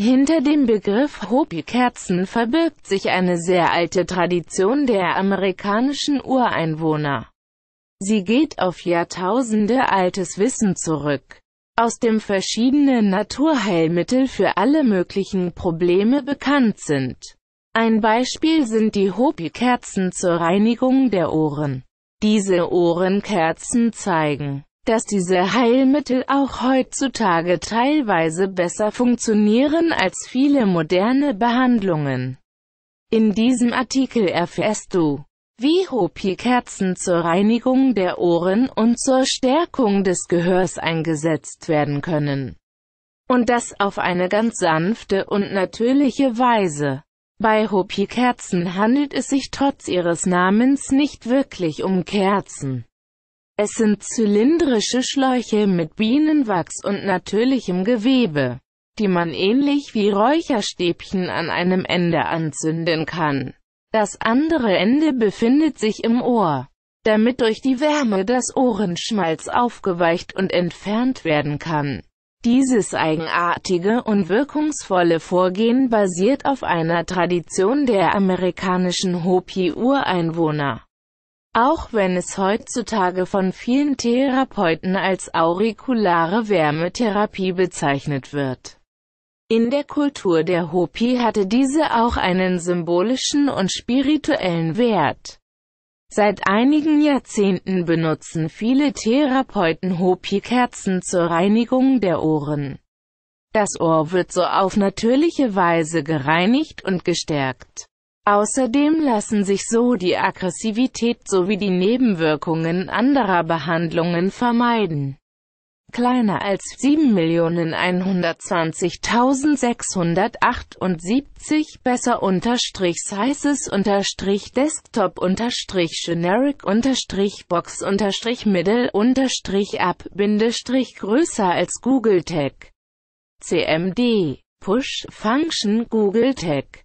Hinter dem Begriff Hopi-Kerzen verbirgt sich eine sehr alte Tradition der amerikanischen Ureinwohner. Sie geht auf Jahrtausende altes Wissen zurück, aus dem verschiedene Naturheilmittel für alle möglichen Probleme bekannt sind. Ein Beispiel sind die Hopi-Kerzen zur Reinigung der Ohren. Diese Ohrenkerzen zeigen dass diese Heilmittel auch heutzutage teilweise besser funktionieren als viele moderne Behandlungen. In diesem Artikel erfährst du, wie Hopi-Kerzen zur Reinigung der Ohren und zur Stärkung des Gehörs eingesetzt werden können. Und das auf eine ganz sanfte und natürliche Weise. Bei Hopi-Kerzen handelt es sich trotz ihres Namens nicht wirklich um Kerzen. Es sind zylindrische Schläuche mit Bienenwachs und natürlichem Gewebe, die man ähnlich wie Räucherstäbchen an einem Ende anzünden kann. Das andere Ende befindet sich im Ohr, damit durch die Wärme das Ohrenschmalz aufgeweicht und entfernt werden kann. Dieses eigenartige und wirkungsvolle Vorgehen basiert auf einer Tradition der amerikanischen Hopi-Ureinwohner. Auch wenn es heutzutage von vielen Therapeuten als aurikulare Wärmetherapie bezeichnet wird. In der Kultur der Hopi hatte diese auch einen symbolischen und spirituellen Wert. Seit einigen Jahrzehnten benutzen viele Therapeuten Hopi-Kerzen zur Reinigung der Ohren. Das Ohr wird so auf natürliche Weise gereinigt und gestärkt. Außerdem lassen sich so die Aggressivität sowie die Nebenwirkungen anderer Behandlungen vermeiden. Kleiner als 7.120.678 besser unterstrich sizes unterstrich desktop unterstrich generic unterstrich box unterstrich middle unterstrich ab bindestrich größer als Google Tag. CMD Push Function Google Tag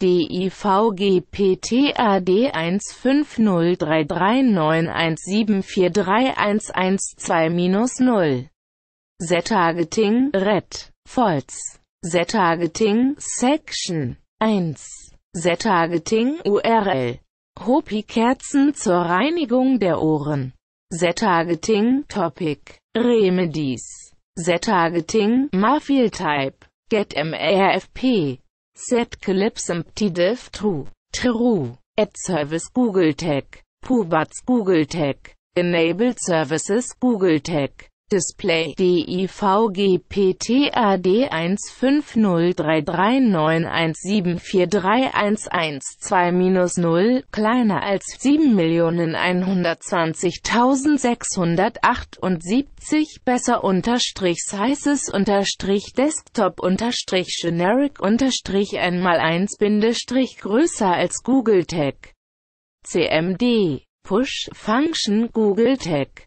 DIVGPTAD 1503391743112 0 Z-Targeting, Red, Z-Targeting, Section 1. Z-Targeting, URL. Hopi-Kerzen zur Reinigung der Ohren. Z-Targeting, Topic. Remedies. Z-Targeting, Mafil-Type. GetMRFP set clipsmptidiv true. True. Add service Google Tag. Pubats Google Tag. Enable services Google Tag. Display DIVGPTAD1503391743112-0, kleiner als 7.120.678, besser unterstrich sizes unterstrich desktop unterstrich generic unterstrich einmal 1 bindestrich größer als Google Tag. CMD Push Function Google Tag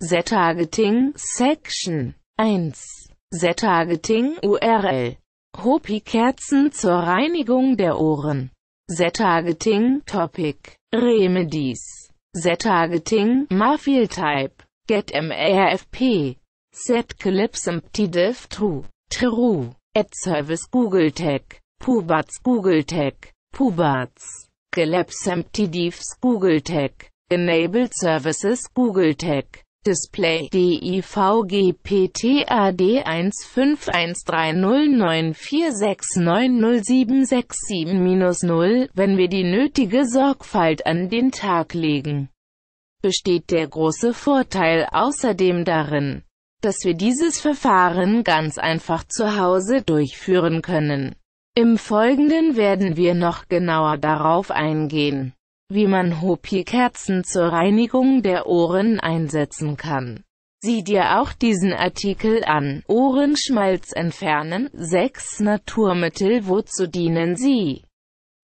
Z-Targeting Section 1. Z-Targeting URL. Hopi-Kerzen zur Reinigung der Ohren. Z-Targeting Topic. Remedies. Z-Targeting Mafil Type. Get MRFP. Set Clips Diff True. True. Ad Service Google Tag. Pubats Google Tag. Pubats. Collapse Diff Google Tag. Enable Services Google Tag. Display DIVGPTAD1583094690767-0, wenn wir die nötige Sorgfalt an den Tag legen, besteht der große Vorteil außerdem darin, dass wir dieses Verfahren ganz einfach zu Hause durchführen können. Im Folgenden werden wir noch genauer darauf eingehen wie man Hopi-Kerzen zur Reinigung der Ohren einsetzen kann. Sieh dir auch diesen Artikel an. Ohrenschmalz entfernen. 6 Naturmittel wozu dienen sie?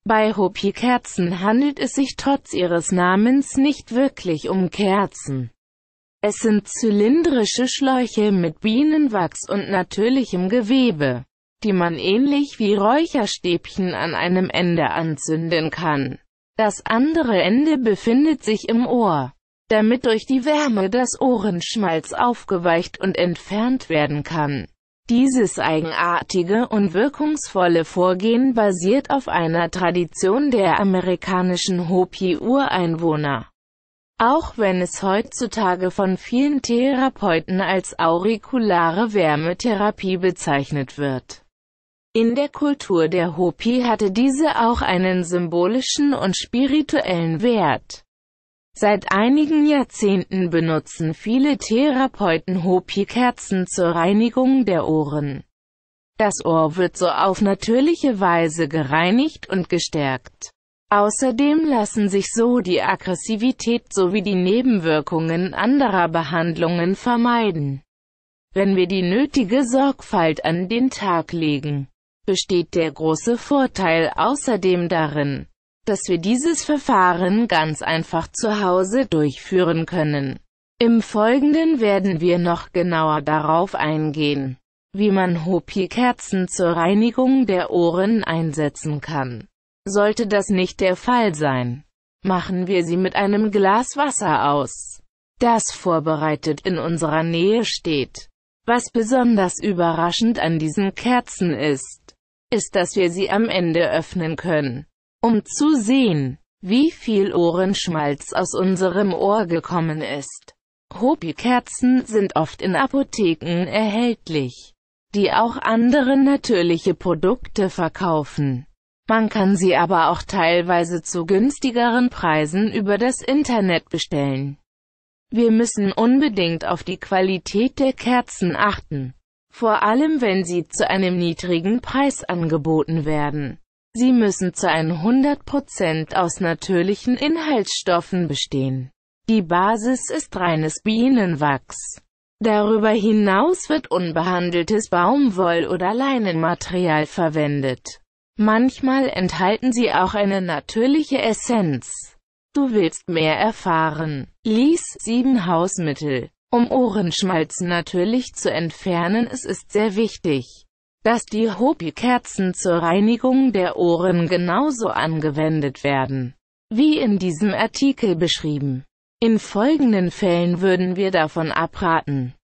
Bei Hopi-Kerzen handelt es sich trotz ihres Namens nicht wirklich um Kerzen. Es sind zylindrische Schläuche mit Bienenwachs und natürlichem Gewebe, die man ähnlich wie Räucherstäbchen an einem Ende anzünden kann. Das andere Ende befindet sich im Ohr, damit durch die Wärme das Ohrenschmalz aufgeweicht und entfernt werden kann. Dieses eigenartige und wirkungsvolle Vorgehen basiert auf einer Tradition der amerikanischen Hopi-Ureinwohner. Auch wenn es heutzutage von vielen Therapeuten als aurikulare Wärmetherapie bezeichnet wird. In der Kultur der Hopi hatte diese auch einen symbolischen und spirituellen Wert. Seit einigen Jahrzehnten benutzen viele Therapeuten Hopi-Kerzen zur Reinigung der Ohren. Das Ohr wird so auf natürliche Weise gereinigt und gestärkt. Außerdem lassen sich so die Aggressivität sowie die Nebenwirkungen anderer Behandlungen vermeiden, wenn wir die nötige Sorgfalt an den Tag legen besteht der große Vorteil außerdem darin, dass wir dieses Verfahren ganz einfach zu Hause durchführen können. Im Folgenden werden wir noch genauer darauf eingehen, wie man Hopi-Kerzen zur Reinigung der Ohren einsetzen kann. Sollte das nicht der Fall sein, machen wir sie mit einem Glas Wasser aus, das vorbereitet in unserer Nähe steht. Was besonders überraschend an diesen Kerzen ist, ist, dass wir sie am Ende öffnen können, um zu sehen, wie viel Ohrenschmalz aus unserem Ohr gekommen ist. Hopi-Kerzen sind oft in Apotheken erhältlich, die auch andere natürliche Produkte verkaufen. Man kann sie aber auch teilweise zu günstigeren Preisen über das Internet bestellen. Wir müssen unbedingt auf die Qualität der Kerzen achten vor allem wenn sie zu einem niedrigen Preis angeboten werden. Sie müssen zu 100% aus natürlichen Inhaltsstoffen bestehen. Die Basis ist reines Bienenwachs. Darüber hinaus wird unbehandeltes Baumwoll- oder Leinenmaterial verwendet. Manchmal enthalten sie auch eine natürliche Essenz. Du willst mehr erfahren? Lies 7 Hausmittel. Um Ohrenschmalzen natürlich zu entfernen, es ist sehr wichtig, dass die Hopi-Kerzen zur Reinigung der Ohren genauso angewendet werden, wie in diesem Artikel beschrieben. In folgenden Fällen würden wir davon abraten.